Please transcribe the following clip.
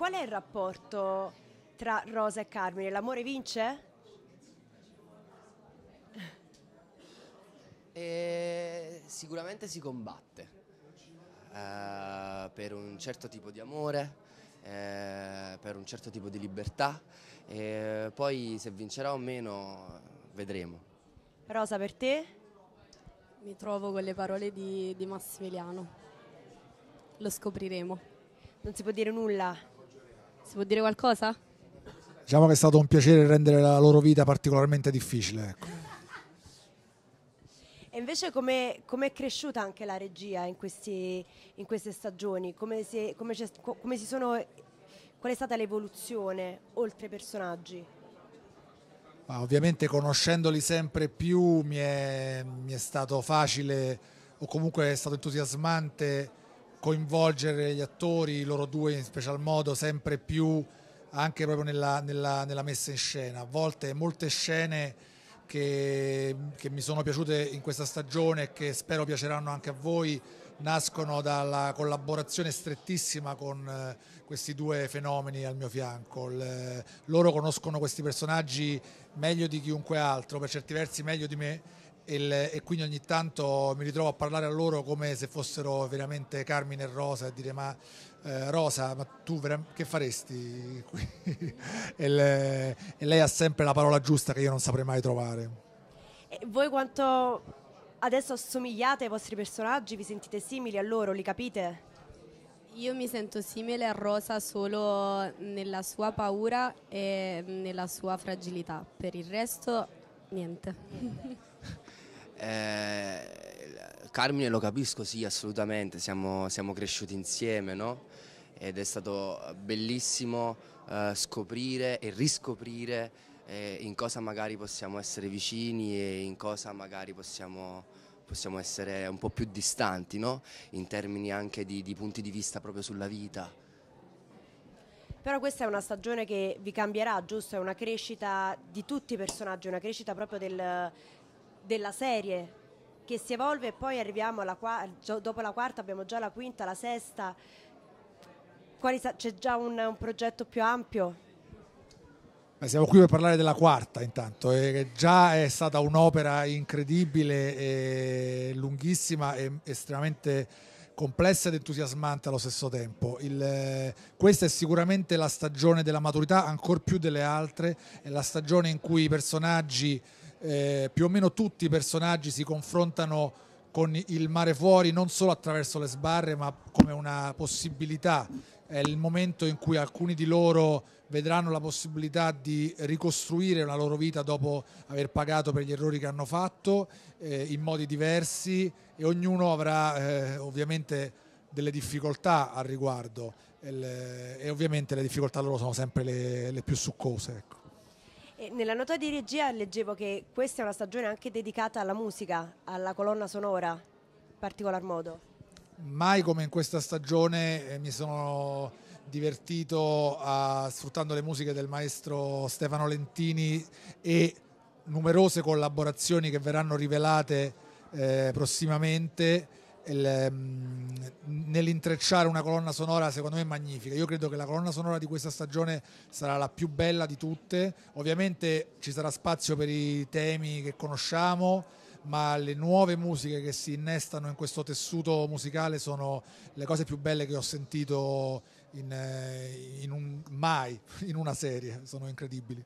qual è il rapporto tra Rosa e Carmine? L'amore vince? E eh, sicuramente si combatte eh, per un certo tipo di amore, eh, per un certo tipo di libertà e poi se vincerà o meno vedremo. Rosa per te? Mi trovo con le parole di, di Massimiliano, lo scopriremo. Non si può dire nulla? Si può dire qualcosa? Diciamo che è stato un piacere rendere la loro vita particolarmente difficile. Ecco. E invece come, com è cresciuta anche la regia in, questi, in queste stagioni? Come si, come come si sono, qual è stata l'evoluzione oltre i personaggi? Ah, ovviamente conoscendoli sempre più mi è, mi è stato facile o comunque è stato entusiasmante coinvolgere gli attori, i loro due in special modo, sempre più anche proprio nella, nella, nella messa in scena. A volte molte scene che, che, mi sono piaciute in questa stagione e che spero piaceranno anche a voi nascono dalla collaborazione strettissima con eh, questi due fenomeni al mio fianco. Le, eh, loro conoscono questi personaggi meglio di chiunque altro, per certi versi meglio di me e quindi ogni tanto mi ritrovo a parlare a loro come se fossero veramente Carmine e Rosa e dire ma eh, Rosa ma tu che faresti qui? e, le, e, lei ha sempre la parola giusta che io non saprei mai trovare. E voi quanto adesso assomigliate ai vostri personaggi? Vi sentite simili a loro? Li capite? Io mi sento simile a Rosa solo nella sua paura e nella sua fragilità, per il resto niente. Eh, Carmine lo capisco, sì, assolutamente, siamo, siamo cresciuti insieme, no? Ed è stato bellissimo eh, scoprire e riscoprire eh, in cosa magari possiamo essere vicini e in cosa magari possiamo, possiamo essere un po' più distanti, no? In termini anche di, di punti di vista proprio sulla vita. Però questa è una stagione che vi cambierà, giusto? È una crescita di tutti i personaggi, una crescita proprio del, della serie che si evolve e poi arriviamo alla quarta, dopo la quarta abbiamo già la quinta, la sesta. c'è già un, un progetto più ampio? siamo qui per parlare della quarta intanto, eh, che già è stata un'opera incredibile, e lunghissima e estremamente complessa ed entusiasmante allo stesso tempo. Il, eh, questa è sicuramente la stagione della maturità, ancor più delle altre, è la stagione in cui i personaggi eh, più o meno tutti i personaggi si confrontano con il mare fuori non solo attraverso le sbarre ma come una possibilità. È il momento in cui alcuni di loro vedranno la possibilità di ricostruire la loro vita dopo aver pagato per gli errori che hanno fatto eh, in modi diversi e ognuno avrà eh, ovviamente delle difficoltà al riguardo e, le, e, ovviamente le difficoltà loro sono sempre le, le più succose. Ecco nella nota di regia leggevo che questa è una stagione anche dedicata alla musica, alla colonna sonora in particolar modo. Mai come in questa stagione eh, mi sono divertito a, sfruttando le musiche del maestro Stefano Lentini e numerose collaborazioni che verranno rivelate eh, prossimamente. Il, mm, nell'intrecciare una colonna sonora secondo me magnifica. Io credo che la colonna sonora di questa stagione sarà la più bella di tutte. Ovviamente ci sarà spazio per i temi che conosciamo, ma le nuove musiche che si innestano in questo tessuto musicale sono le cose più belle che ho sentito in, eh, in un, mai in una serie. Sono incredibili.